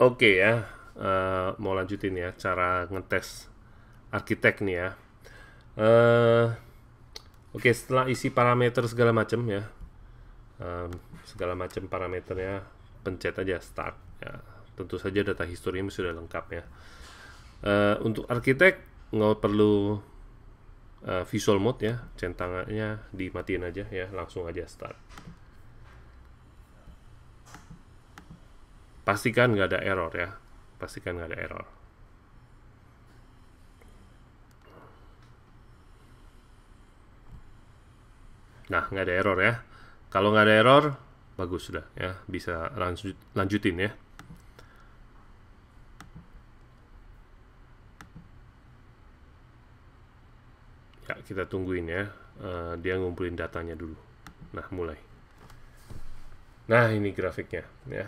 Oke okay ya, uh, mau lanjutin ya cara ngetes arsitek nih ya. Uh, Oke, okay, setelah isi parameter segala macam ya, uh, segala macam parameternya, pencet aja start. Ya. Tentu saja data historinya sudah lengkap ya. Uh, untuk arsitek nggak perlu uh, visual mode ya, centangannya dimatiin aja ya, langsung aja start. pastikan nggak ada error ya pastikan nggak ada error nah nggak ada error ya kalau nggak ada error bagus sudah ya bisa lanjut lanjutin ya ya kita tungguin ya uh, dia ngumpulin datanya dulu nah mulai nah ini grafiknya ya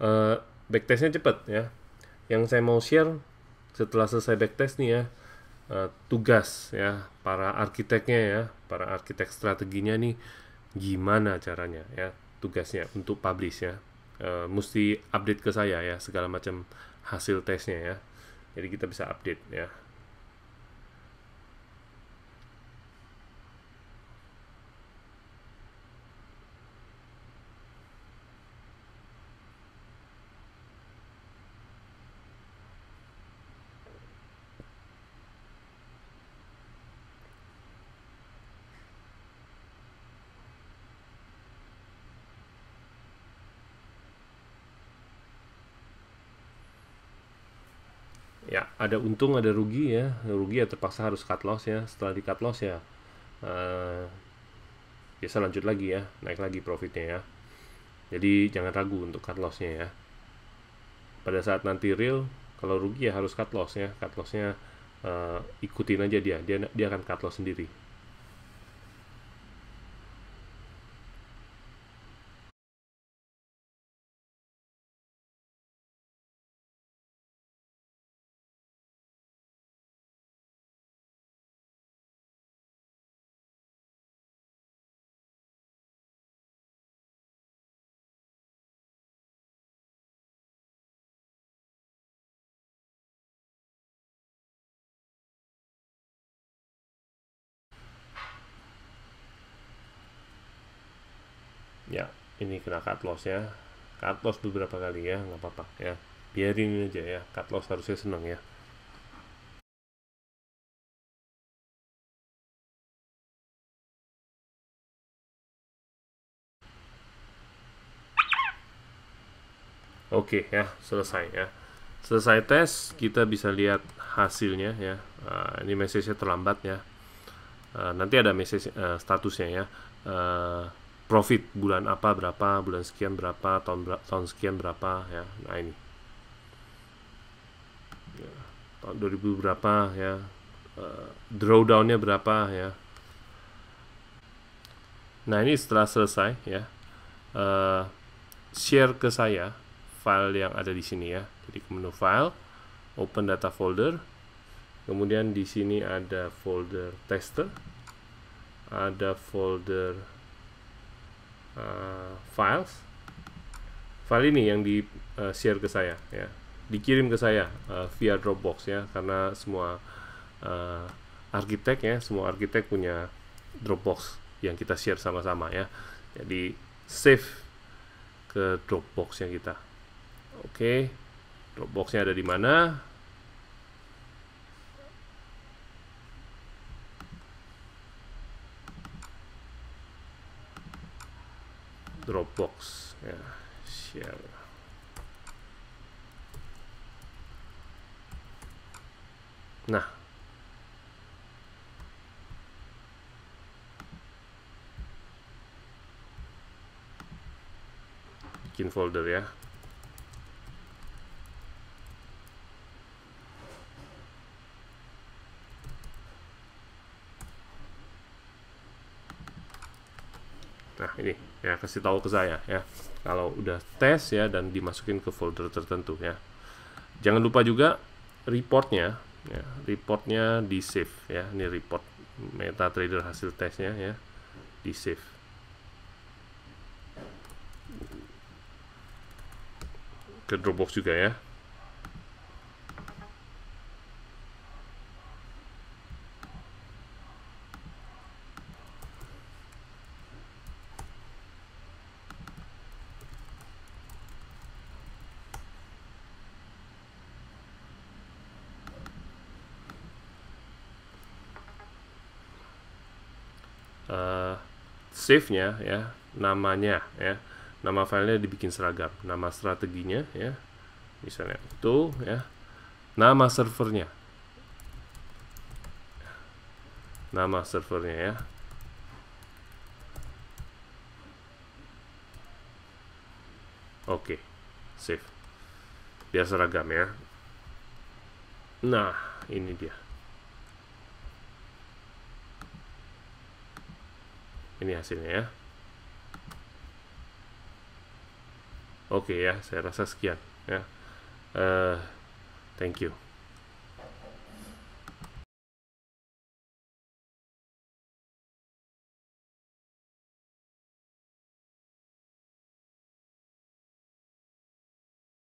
Eh, backtestnya cepet ya yang saya mau share setelah selesai backtest nih ya uh, tugas ya para arsiteknya ya para arsitek strateginya nih gimana caranya ya tugasnya untuk publish ya uh, mesti update ke saya ya segala macam hasil tesnya ya jadi kita bisa update ya ya ada untung ada rugi ya rugi ya terpaksa harus cut loss ya setelah di cut loss ya uh, biasa lanjut lagi ya naik lagi profitnya ya jadi jangan ragu untuk cut lossnya ya pada saat nanti real kalau rugi ya harus cut loss ya cut lossnya uh, ikutin aja dia dia dia akan cut loss sendiri ini kena cut loss ya cut loss beberapa kali ya nggak apa-apa ya biarin aja ya cut loss harusnya seneng ya Oke okay, ya selesai ya selesai tes kita bisa lihat hasilnya ya uh, ini message-nya terlambat ya uh, nanti ada message uh, statusnya ya uh, profit bulan apa berapa, bulan sekian berapa, tahun ber tahun sekian berapa ya. Nah ini. Ya, tahun 2000 berapa ya. Uh, drawdownnya berapa ya. Nah ini setelah selesai ya. Uh, share ke saya file yang ada di sini ya. Jadi menu file, open data folder. Kemudian di sini ada folder tester, ada folder uh, files file ini yang di uh, share ke saya ya dikirim ke saya uh, via Dropbox ya karena semua uh, arsitek ya semua arsitek punya Dropbox yang kita share sama-sama ya jadi save ke Dropbox yang kita oke okay. Dropboxnya ada di mana Dropbox ya share nah bikin folder ya Nah, ini ya kasih tahu ke saya ya. Kalau udah tes ya dan dimasukin ke folder tertentu ya. Jangan lupa juga reportnya ya, reportnya di save ya. Ini report MetaTrader hasil tesnya ya di save. Ke Dropbox juga ya. uh, eh, save-nya ya namanya ya nama filenya dibikin seragam nama strateginya ya misalnya itu ya nama servernya nama servernya ya oke save biar seragam ya nah ini dia ini hasilnya ya oke okay, ya saya rasa sekian ya uh, thank you